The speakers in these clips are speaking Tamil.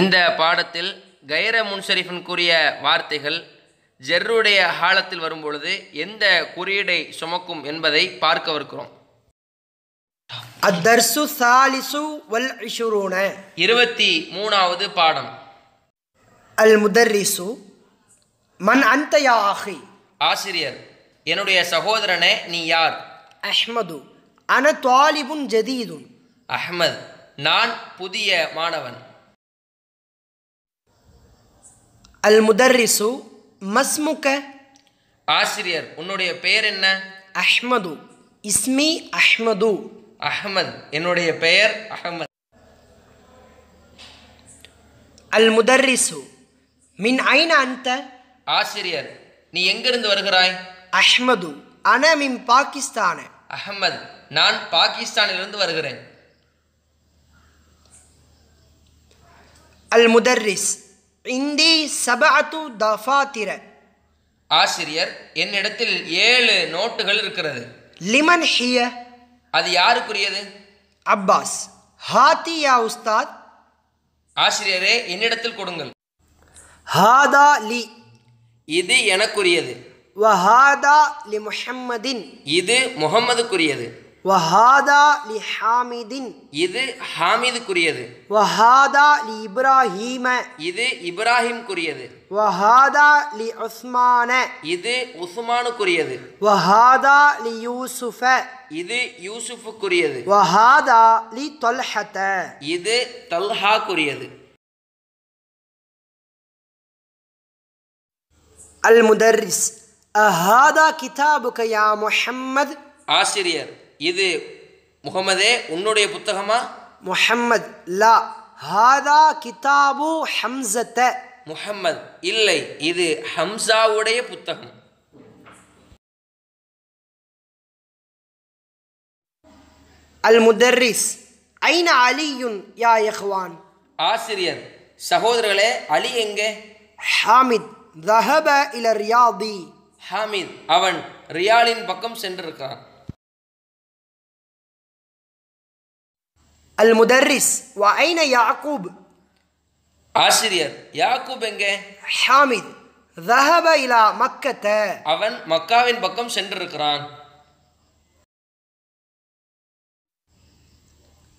இந்த பாடத்தில் கைர முன்ஷரீஃபன் கூறிய வார்த்தைகள் ஜெர்ருடைய ஹாலத்தில் வரும்பொழுது எந்த குறியீடை சுமக்கும் என்பதை பார்க்கவிருக்கிறோம் அத்தர்சு சாலிசு வல் இருபத்தி மூணாவது பாடம் அல் முதர்ரிசு மன் அந்த யாஹி ஆசிரியர் என்னுடைய சகோதரனே நீ யார் அஹ்மது அன தாலிபுன் ஜதீதுன் அஹ்மத் நான் புதிய மாணவன் அல் முதர்ரிசு மஸ்முக ஆசிரியர் உன்னுடைய பெயர் என்ன அஹ்மது இஸ்மி அஹ்மது அஹமது என்னுடைய பெயர் அஹமது அல் முதர்ரிசு மின் ஐன அந்த ஆசிரியர் நீ எங்கிருந்து வருகிறாய் அஹ்மது அன மின் பாகிஸ்தான அஹமது நான் பாகிஸ்தானிலிருந்து வருகிறேன் அல் முதர்ரிஸ் இந்தி சபாத்து தஃபாத்திர ஆசிரியர் என்னிடத்தில் ஏழு நோட்டுகள் இருக்கிறது லிமன் ஹிய அது யாருக்குரியது அப்பாஸ் ஹாத்தி யா உஸ்தாத் ஆசிரியரே என்னிடத்தில் கொடுங்கள் ஹாதா லி இது எனக்குரியது வஹாதா லி முஹம்மதின் இது முகம்மதுக்குரியது வஹாதா லி ஹாமிதின் இது ஹாமிதுக்குரியது வஹாதா லி இப்ராஹீம இது இப்ராஹிம்குரியது வஹாதா லி உஸ்மான இது உஸ்மானுக்குரியது வஹாதா லி யூசுஃப இது யூசுஃபுக்குரியது வஹாதா லி தொல்ஹத இது தொல்ஹாக்குரியது அல் முதர்ரிஸ் அஹாதா கிதாபுக யா முஹம்மத் ஆசிரியர் இது முகமதே உன்னுடைய புத்தகமா முஹம்மத் லா ஹாதா கிதாபு ஹம்சத்த முஹம்மத் இல்லை இது ஹம்சாவுடைய புத்தகம் அல் முதர்ரிஸ் ஐன அலியுன் யா யஹ்வான் ஆசிரியர் சகோதரர்களே அலி எங்கே ஹாமித் தஹப இல ரியாதி ஹாமித் அவன் ரியாலின் பக்கம் சென்றிருக்கான் அல் முதர்ரிஸ் ஐன யாக்கூப் ஆசிரியர் யாக்கூப் எங்கே ஹாமித் தஹப இலா மக்கத்த அவன் மக்காவின் பக்கம் சென்றிருக்கிறான்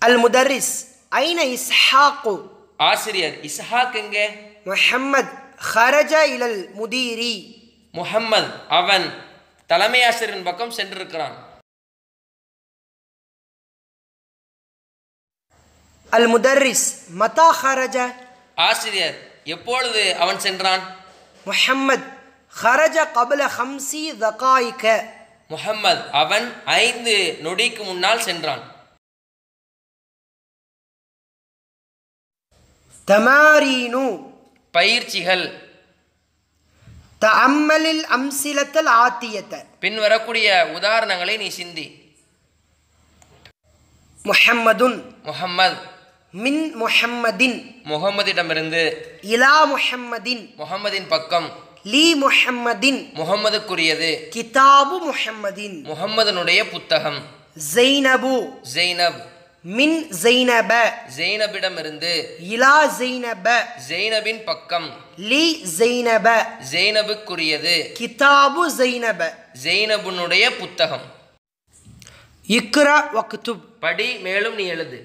அல் முதர்ரிஸ் ஐன இஸ்ஹாக்கு ஆசிரியர் இஸ்ஹாக் எங்கே முஹம்மத் ஹரஜ இலல் முதீரி முஹம்மத் அவன் தலைமை ஆசிரியரின் பக்கம் சென்றிருக்கிறான் அல் முதர்ரிஸ் மதா ஹரஜ ஆசிரியர் எப்பொழுது அவன் சென்றான் முஹம்மத் ஹரஜ கபல ஹம்சி தகாய்க முஹம்மது அவன் ஐந்து நொடிக்கு முன்னால் சென்றான் தமாரீனு பயிற்சிகள் த அம்மலில் அம்சிலத்தல் ஆத்தியத்த பின்வரக்கூடிய உதாரணங்களை நீ சிந்தி முஹம்மதுன் முஹம்மது மின் முஹம்மதின் முகமதிடமிருந்து இலா முஹம்மதின் முகமதின் பக்கம் லீ முஹம்மதின் முகமதுக்குரியது கிதாபு முஹம்மதின் முகமதனுடைய புத்தகம் ஜெய்னபு ஜெய்னப் மின் ஜெய்னப ஜெய்னபிடமிருந்து இலா ஜெய்னப ஜெய்னபின் பக்கம் லீ ஜெய்னப ஜெய்னபுக்குரியது கிதாபு ஜெய்னப ஜெய்னபுனுடைய புத்தகம் இக்ரா வக்துப் படி மேலும் நீ எழுது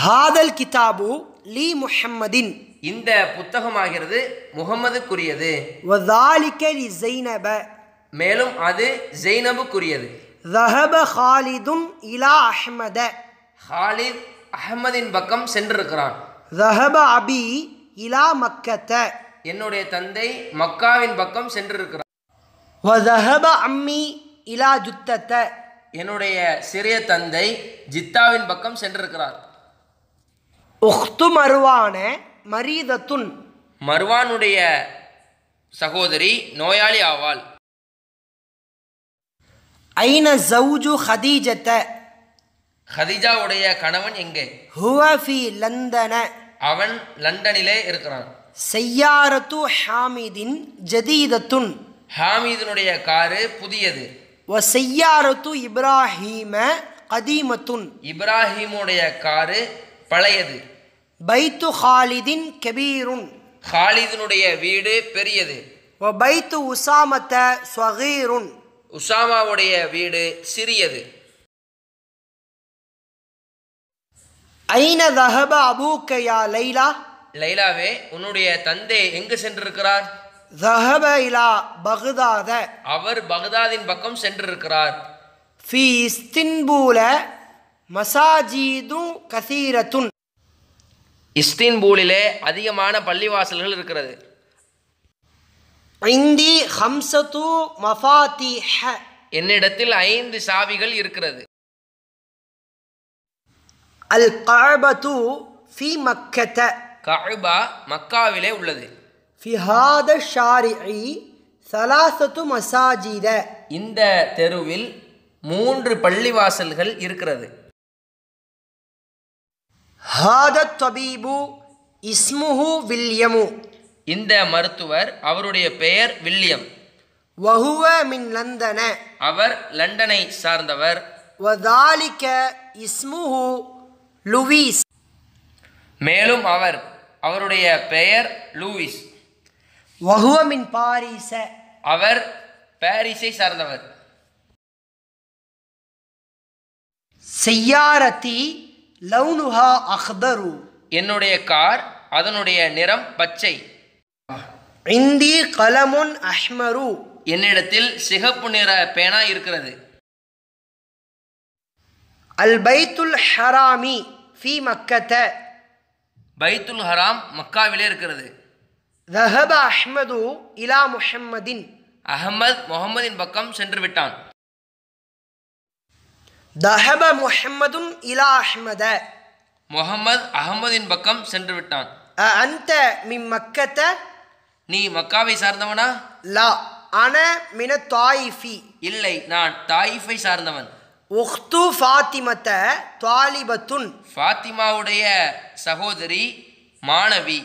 ஹாதல் கிதாபு லி முஹம்மதின் இந்த புத்தகமாகிறது முகமதுக்குரியது வதாலிக லி மேலும் அது ஜெய்னபுக்குரியது தஹப ஹாலிதும் இலா அஹ்மத ஹாலித் அஹ்மதின் பக்கம் சென்றிருக்கிறான் தஹப அபி இலா மக்கத்த என்னுடைய தந்தை மக்காவின் பக்கம் சென்றிருக்கிறார் வதஹப அம்மி இலா ஜுத்தத்த என்னுடைய சிறிய தந்தை ஜித்தாவின் பக்கம் சென்றிருக்கிறார் உஹ்து மருவான மரீதத்துன் மர்வானுடைய சகோதரி நோயாளி ஆவாள் ஐன ஜவுஜு ஹதீஜத்த ஹதீஜாவுடைய கணவன் எங்கே ஹுவஃபி லந்தன அவன் லண்டனிலே இருக்கிறான் செய்யாரத்து ஹாமிதின் ஜதீதத்துன் ஹாமிதனுடைய காரு புதியது வ செய்யாரத்து இப்ராஹீம கதீமத்துன் இப்ராஹீமுடைய காரு பழையது பைத்து ஹாலிதின் கெபீருன் ஹாலிதினுடைய வீடு பெரியது பைத்து உசாமத்த ஸ்வகீருன் உசாமாவுடைய வீடு சிறியது ஐன தஹப அபூக்கயா லைலா லைலாவே உன்னுடைய தந்தை எங்கு சென்றிருக்கிறார் தஹப இலா பகுதாத அவர் பகுதாதின் பக்கம் சென்றிருக்கிறார் ஃபி இஸ்தின்பூல மசாஜீது கசீரத்துன் இஸ்தீன்பூலிலே அதிகமான பள்ளிவாசல்கள் இருக்கிறது ஐந்தி ஹம்சத்து மஃபாத்தி என்னிடத்தில் ஐந்து சாவிகள் இருக்கிறது அல் காபத்து ஃபி மக்கத கஅபா மக்காவிலே உள்ளது ஃபிஹாத ஐ சலாசத்து மசாஜித இந்த தெருவில் மூன்று பள்ளிவாசல்கள் இருக்கிறது ஹாத தபீபு இஸ்முஹு வில்லியமு இந்த மருத்துவர் அவருடைய பெயர் வில்லியம் வஹுவ மின் லந்தன அவர் லண்டனை சார்ந்தவர் வதாலிக்க இஸ்முஹு லூவிஸ் மேலும் அவர் அவருடைய பெயர் லூயிஸ் வஹுவ மின் பாரிச அவர் பாரிஸை சார்ந்தவர் செய்யாரத்தி லவ்னுஹா அஹ்தரு என்னுடைய கார் அதனுடைய நிறம் பச்சை இந்தி கலமுன் அஹ்மரு என்னிடத்தில் சிகப்பு நிற பேனா இருக்கிறது அல் பைத்துல் ஹராமி ஃபி மக்கத்த பைத்துல் ஹராம் மக்காவிலே இருக்கிறது தஹப அஹ்மது இலா முஹம்மதின் அஹமத் முகமதின் பக்கம் சென்று விட்டான் தஹப முஹம்மதும் இலா அஹ்மத முகமது அகமதின் பக்கம் சென்று விட்டான் அந்த மிம் மக்கத்த நீ மக்காவை சார்ந்தவனா லா அன மின தாயிஃபி இல்லை நான் தாயிஃபை சார்ந்தவன் உஹ்து ஃபாத்திமத்த தாலிபத்துன் ஃபாத்திமாவுடைய சகோதரி மாணவி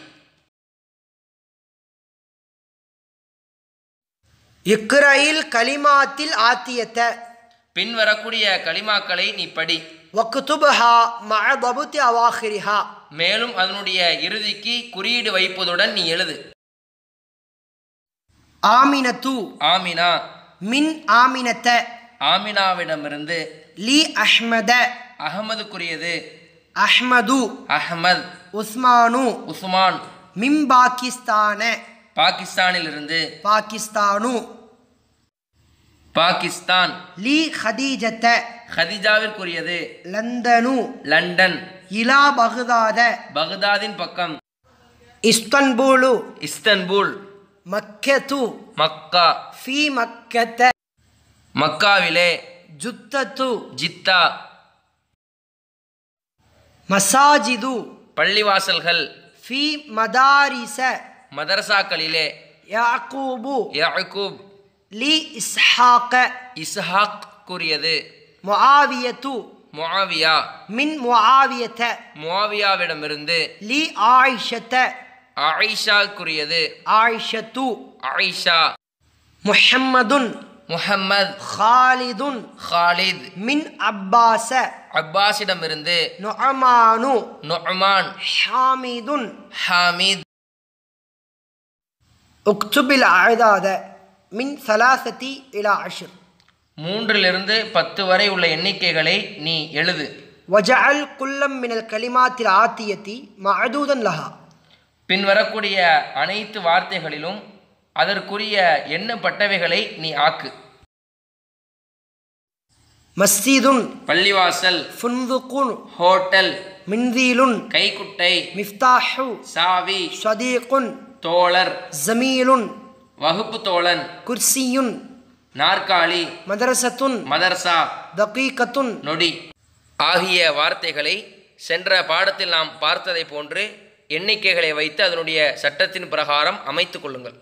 இக்ரையில் கலிமாத்தில் ஆத்தியத்தை பின் வரக்கூடிய கலிமாக்களை நீ படி வக்குதுபஹா மஅதபுத்தி அவாஹிரிஹா மேலும் அதனுடைய இறுதிக்கு குறியீடு வைப்பதுடன் நீ எழுது ஆமினத்து ஆமினா மின் ஆமினத்த ஆமினாவிடமிருந்து லி அஹ்மத அஹமதுக்குரியது அஹ்மது அஹ்மத் உஸ்மானு உஸ்மான் மிம் பாகிஸ்தான பாகிஸ்தானிலிருந்து பாகிஸ்தானு பாகிஸ்தான் லீ ஹதீஜத்த ஹதீஜாவிற்குரியது லந்தனு லண்டன் இலா பகுதாத பகுதாதின் பக்கம் இஸ்தன்பூலு இஸ்தன்பூல் மக்கத்து மக்கா ஃபி மக்கத்த மக்காவிலே ஜுத்தத்து ஜித்தா மசாஜிது பள்ளிவாசல்கள் ஃபி மதாரிச மதரசாக்களிலே யாக்கூபு யாக்கூப் லீ இஸ்ஹாக இஸ்ஹாக் கூறியது முஆவியத்து முஆவியா மின் முஆவியத முஆவியாவிடமிருந்து லீ ஆயிஷத்த ஆயிஷா கூறியது ஆயிஷத்து ஆயிஷா முஹம்மதுன் முஹம்மத் ஹாலிதுன் ஹாலித் மின் அப்பாஸ அப்பாஸிடமிருந்து நொமானு நொமான் ஹாமிதுன் ஹாமித் உக்துபில் அழுதாத மின் சலாசதி இலா அஷிர் மூன்றிலிருந்து பத்து வரை உள்ள எண்ணிக்கைகளை நீ எழுது அல் குல்லம் மினல் கலிமாத்தில் ஆத்தியத்தி மதூதன் லஹா பின் வரக்கூடிய அனைத்து வார்த்தைகளிலும் அதற்குரிய பட்டவைகளை நீ ஆக்கு மஸ்ஜிதுன் பள்ளிவாசல் ஃபுன்துகுன் ஹோட்டல் மின்தீலுன் கைக்குட்டை மிஃப்தாஹு சாவி ஸ்வதீகுன் தோழர் ஜமீலுன் வகுப்பு தோழன் குர்சியுன் நாற்காலி மதரசத்துன் மதரசா தகீகத்துன் நொடி ஆகிய வார்த்தைகளை சென்ற பாடத்தில் நாம் பார்த்ததை போன்று எண்ணிக்கைகளை வைத்து அதனுடைய சட்டத்தின் பிரகாரம் அமைத்து கொள்ளுங்கள்